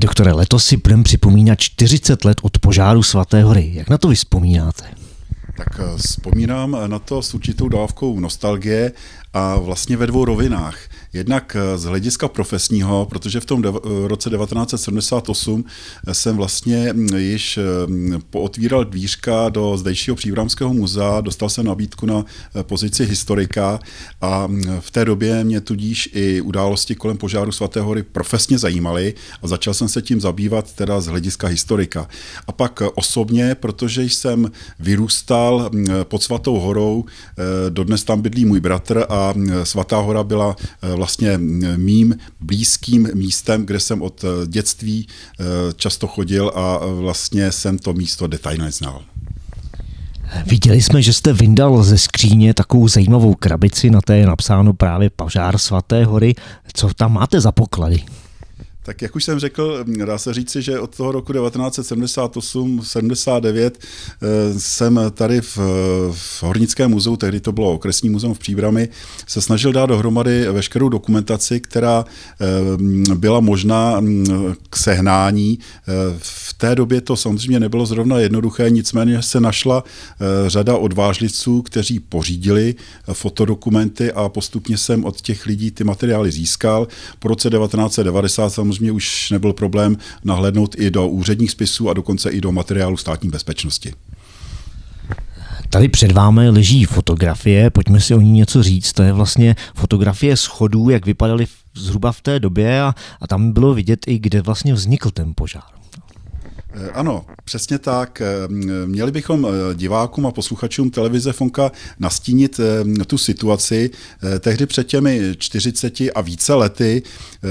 doktore, letos si budeme připomínat 40 let od požáru Svaté hory. Jak na to vy vzpomínáte? Tak eh, vzpomínám eh, na to s určitou dávkou nostalgie a vlastně ve dvou rovinách – Jednak eh, z hlediska profesního, protože v tom eh, roce 1978 eh, jsem vlastně mm, již mm, pootvíral dvířka do zdejšího příbramského muzea, dostal jsem nabídku na pozici historika a mm, v té době mě tudíž i události kolem požáru Svaté hory profesně zajímaly a začal jsem se tím zabývat teda z hlediska historika. A pak osobně, protože jsem vyrůstal pod Svatou horou, dodnes tam bydlí můj bratr a Svatá hora byla vlastně mým blízkým místem, kde jsem od eh, dětství eh, často chodil a eh, vlastně jsem to místo detailně znal. Viděli jsme, že jste vyndal ze skříně takovou zajímavou krabici, na té je napsáno právě Pažár svaté hory. Co tam máte za poklady? Tak jak už jsem řekl, dá se říci, že od toho roku 1978-79 eh, jsem tady v, v Hornickém muzeu, tehdy to bylo okresní muzeum v Příbrami, se snažil dát dohromady veškerou dokumentaci, která eh, byla možná mm, k sehnání. Eh, v té době to samozřejmě nebylo zrovna jednoduché, nicméně se našla řada odvážlivců, kteří pořídili fotodokumenty a postupně jsem od těch lidí ty materiály získal. Po roce 1990 jsem samozřejmě už nebyl problém nahlednout i do úředních spisů a dokonce i do materiálu státní bezpečnosti. Tady před vámi leží fotografie, pojďme si o ní něco říct. To je vlastně fotografie schodů, jak vypadaly zhruba v té době a, a tam bylo vidět i, kde vlastně vznikl ten požár. Eh, ano, přesně tak. Eh, měli bychom eh, divákům a posluchačům televize Fonka nastínit tu situaci. Tehdy před těmi 40 a více lety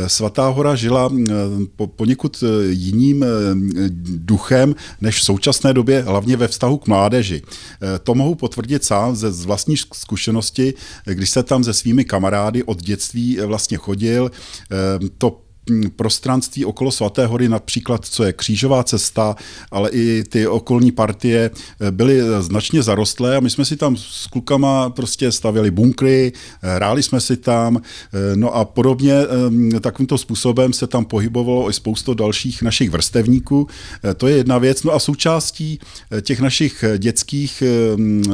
Svatá hora žila poněkud jiným duchem než v současné době, hlavně ve vztahu k mládeži. To mohu potvrdit sám ze vlastní zkušenosti, když se tam se svými kamarády od dětství vlastně chodil. To prostranství okolo Svaté hory, například co je křížová cesta, ale i ty okolní partie eh, byly eh, značně zarostlé a my jsme si tam s klukama prostě stavěli bunkry, eh, hráli jsme si tam, no a podobně takovýmto způsobem se tam pohybovalo i spoustu dalších našich vrstevníků. To je jedna věc. No a součástí těch našich dětských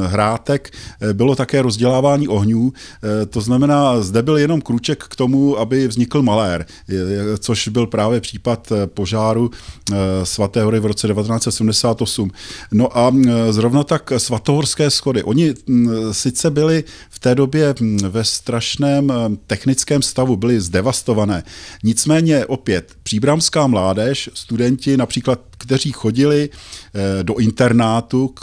hrátek bylo také rozdělávání ohňů. To znamená, zde byl jenom kruček k tomu, aby vznikl malér což byl právě případ eh, požáru eh, Svaté hory v roce 1978. No a eh, zrovna tak svatohorské schody. Oni mm, sice byli v té době mm, ve strašném technickém stavu, byli zdevastované. Nicméně opět příbramská mládež, studenti například kteří chodili eh, do internátu.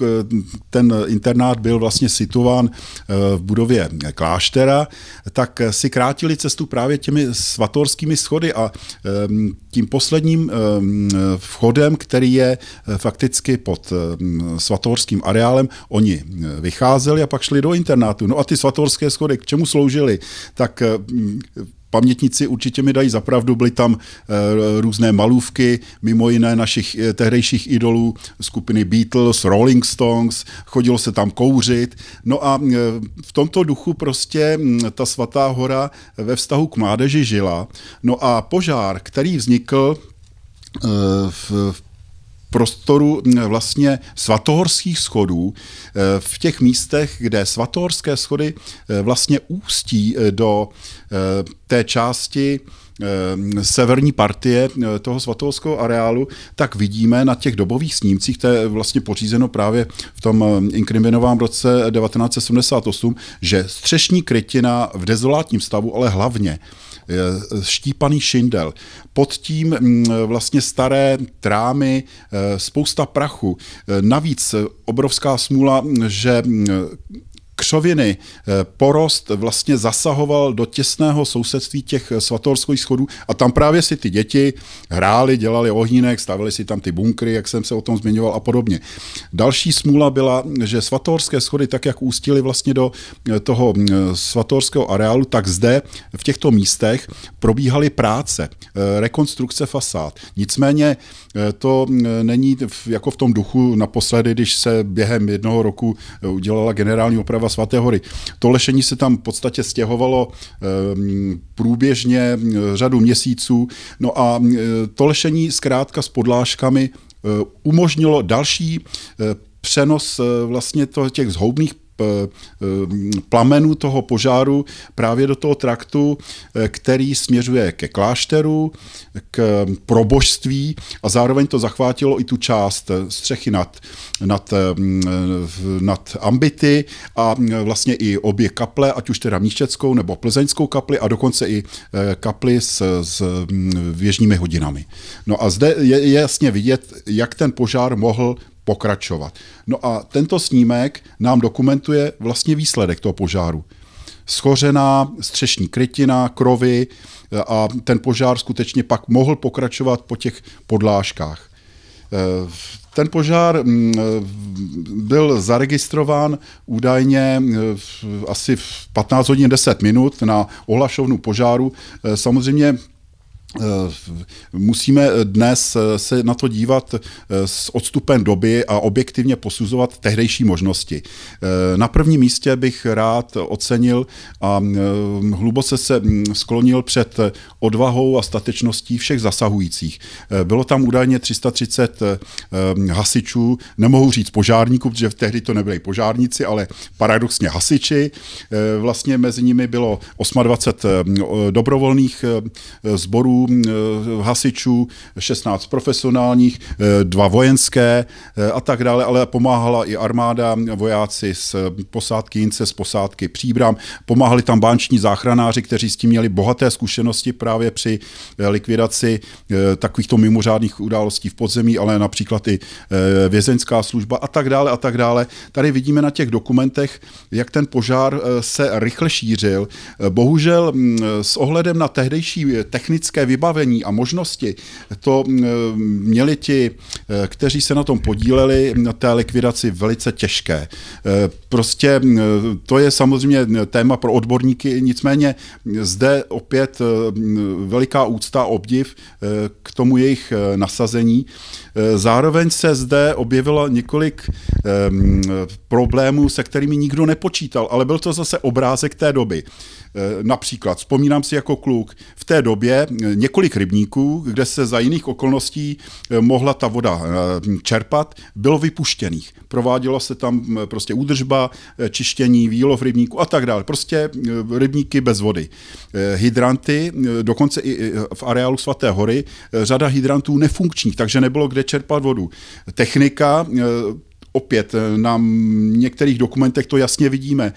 Ten internát byl vlastně situován eh, v budově kláštera, tak si krátili cestu právě těmi svatorskými schody a ehm, tím posledním ehm, vchodem, který je eh, fakticky pod ehm, svatorským areálem, oni vycházeli a pak šli do internátu. No a ty svatorské schody k čemu sloužily? Tak pamětníci určitě mi dají zapravdu, byly tam eh, různé malůvky, mimo jiné našich eh, tehdejších idolů, skupiny Beatles, Rolling Stones, chodilo se tam kouřit. No a eh, v tomto duchu prostě hm, ta Svatá hora ve vztahu k mládeži žila. No a požár, který vznikl v, v prostoru vlastně svatohorských schodů, e, v těch místech, kde svatohorské schody e, vlastně ústí e, do té části severní partie toho svatohorského areálu, tak vidíme na těch dobových snímcích, to je vlastně pořízeno právě v tom inkriminovám roce 1978, že střešní krytina v dezolátním stavu, ale hlavně Eh, štípaný šindel, pod tím mm, vlastně staré trámy, eh, spousta prachu. Eh, navíc obrovská smůla, mm, že mm, křoviny, eh, porost vlastně zasahoval do těsného sousedství těch eh, svatorských schodů a tam právě si ty děti hráli, dělali ohýnek, stavili si tam ty bunkry, jak jsem se o tom zmiňoval a podobně. Další smůla byla, že svatorské schody, tak jak ústily vlastně do eh, toho mm, svatorského areálu, tak zde v těchto místech probíhaly práce, rekonstrukce fasád. Nicméně to mm, není jako v tom duchu naposledy, když se během jednoho roku udělala generální oprava Svaté hory. To lešení se tam v podstatě stěhovalo ehm, průběžně řadu měsíců. No a to lešení zkrátka s podláškami e, umožnilo další e, přenos e, vlastně to, těch zhoubných Eh, eh, plamenu toho požáru právě do toho traktu, eh, který směřuje ke klášteru, k probožství a zároveň to zachvátilo i tu část střechy nad, nad, nad ambity a vlastně i obě kaple, ať už teda Míšeckou nebo Plzeňskou kapli a dokonce i kapli s, s věžními hodinami. No a zde je jasně vidět, jak ten požár mohl pokračovat. No a tento snímek nám dokumentuje vlastně výsledek toho požáru. Schořená střešní krytina, krovy eh, a ten požár skutečně pak mohl pokračovat po těch podlážkách. Eh, ten požár mm, eh, byl zaregistrován údajně asi v 15 hodin 10 minut na ohlašovnu požáru. Samozřejmě Eh, musíme eh, dnes eh, se na to dívat s odstupem doby a objektivně posuzovat tehdejší možnosti. Na prvním místě bych rád ocenil a hluboce se hm, sklonil před odvahou a statečností všech zasahujících. Bylo tam údajně 330 hm, hasičů, nemohu říct požárníků, protože v tehdy to nebyli požárníci, ale paradoxně hasiči. Vlastně mezi nimi bylo 28 hm, dobrovolných sborů Eh, hasičů, 16 profesionálních, eh, dva vojenské eh, a tak dále, ale pomáhala i armáda, vojáci z posádky Jince, z posádky Příbram, pomáhali tam bánční záchranáři, kteří s tím měli bohaté zkušenosti právě při likvidaci takovýchto mimořádných událostí v podzemí, ale například i vězeňská služba a tak dále a tak dále. Tady vidíme na těch dokumentech, jak ten požár se rychle šířil. Bohužel mm, s ohledem na tehdejší technické vybavení a možnosti to mm, měli ti, eh, kteří se na tom podíleli, na té likvidaci velice těžké. Eh, prostě mm, to je samozřejmě téma pro odborníky, nicméně zde opět eh, mm, veliká úcta, obdiv k tomu jejich nasazení. Zároveň se zde objevilo několik problémů, se kterými nikdo nepočítal, ale byl to zase obrázek té doby. Například, vzpomínám si jako kluk, v té době několik rybníků, kde se za jiných okolností eh, mohla ta voda eh, čerpat, bylo vypuštěných. Prováděla se tam eh, prostě údržba, čištění, výlov rybníků a tak dále. Prostě rybníky bez vody. Hydranty, dokonce i v areálu Svaté hory, řada hydrantů nefunkčních, takže nebylo kde čerpat vodu. Technika Opět eh, na některých dokumentech to jasně vidíme.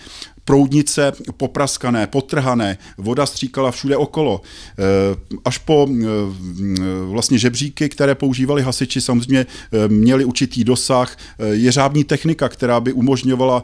Proudnice popraskané, potrhané, voda stříkala všude okolo. Eh, až po eh, mm, vlastně žebříky, které používali hasiči, samozřejmě měli určitý dosah. Jeřábní technika, která by umožňovala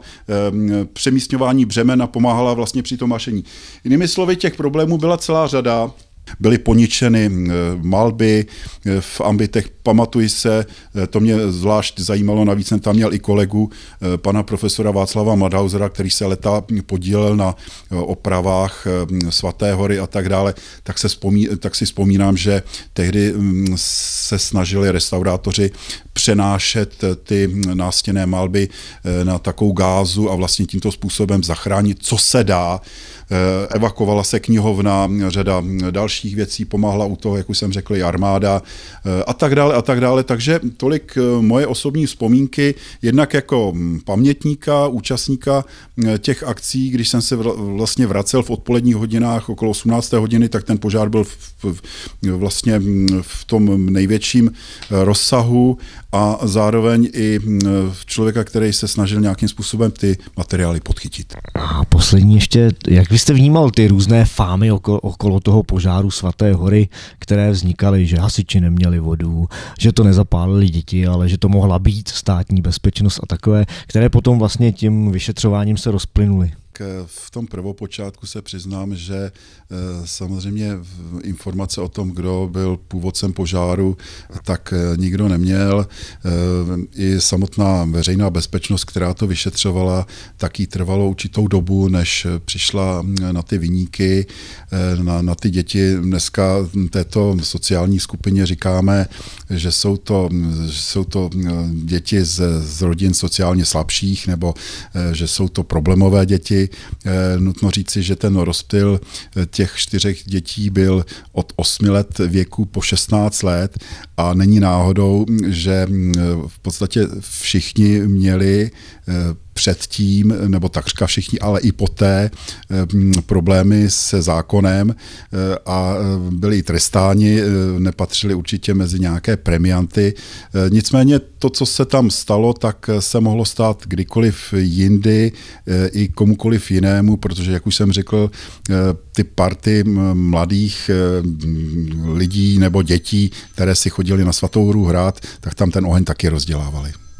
mm, přemístňování břemen a pomáhala vlastně při tom mašení. Jinými slovy, těch problémů byla celá řada. Byly poničeny eh, malby eh, v ambitech, pamatuji se, eh, to mě zvlášť zajímalo, navíc jsem tam měl i kolegu pana profesora Václava Madhausera, který se leta podílel na opravách Svaté hory a tak dále, tak, se vzpomí, tak si vzpomínám, že tehdy mm, se snažili restaurátoři přenášet ty nástěné malby na takovou gázu a vlastně tímto způsobem zachránit, co se dá Eh, evakovala se knihovna, řada hm, dalších věcí, pomáhla u toho, jak už jsem řekl, i armáda eh, a tak dále a tak dále. Takže tolik eh, moje osobní vzpomínky, jednak jako hm, pamětníka, účastníka hm, těch akcí, když jsem se vlastně vracel v odpoledních hodinách okolo 18. hodiny, tak ten požár byl v, v, vlastně v tom největším rozsahu a zároveň i člověka, který se snažil nějakým způsobem ty materiály podchytit. A poslední ještě, jak vy jste vnímal ty různé fámy okolo, okolo toho požáru Svaté hory, které vznikaly, že hasiči neměli vodu, že to nezapálili děti, ale že to mohla být státní bezpečnost a takové, které potom vlastně tím vyšetřováním se rozplynuly? Eh, v tom prvopočátku se přiznám, že eh, samozřejmě informace o tom, kdo byl původcem požáru, tak eh, nikdo neměl. I samotná veřejná bezpečnost, která to vyšetřovala, tak jí trvalo určitou dobu, než přišla mm, na ty vyníky, na, na ty děti. Dneska této sociální skupině říkáme, že jsou to, mm, že jsou to mm, děti z, z rodin sociálně slabších, nebo že jsou to problémové děti, Eh, nutno říci, že ten rozptyl eh, těch čtyřech dětí byl od 8 let věku po 16 let a není náhodou, že mm, eh, v podstatě všichni měli předtím, nebo takřka všichni, ale i poté eh, problémy se zákonem eh, a eh, byli trestáni, nepatřili určitě mezi nějaké premianty. Nicméně to, co se tam stalo, tak se mohlo stát kdykoliv jindy i komukoliv jinému, protože, jak už jsem řekl, ty party mladých lidí nebo dětí, které si chodili na svatou hru hrát, tak tam ten oheň taky rozdělávali.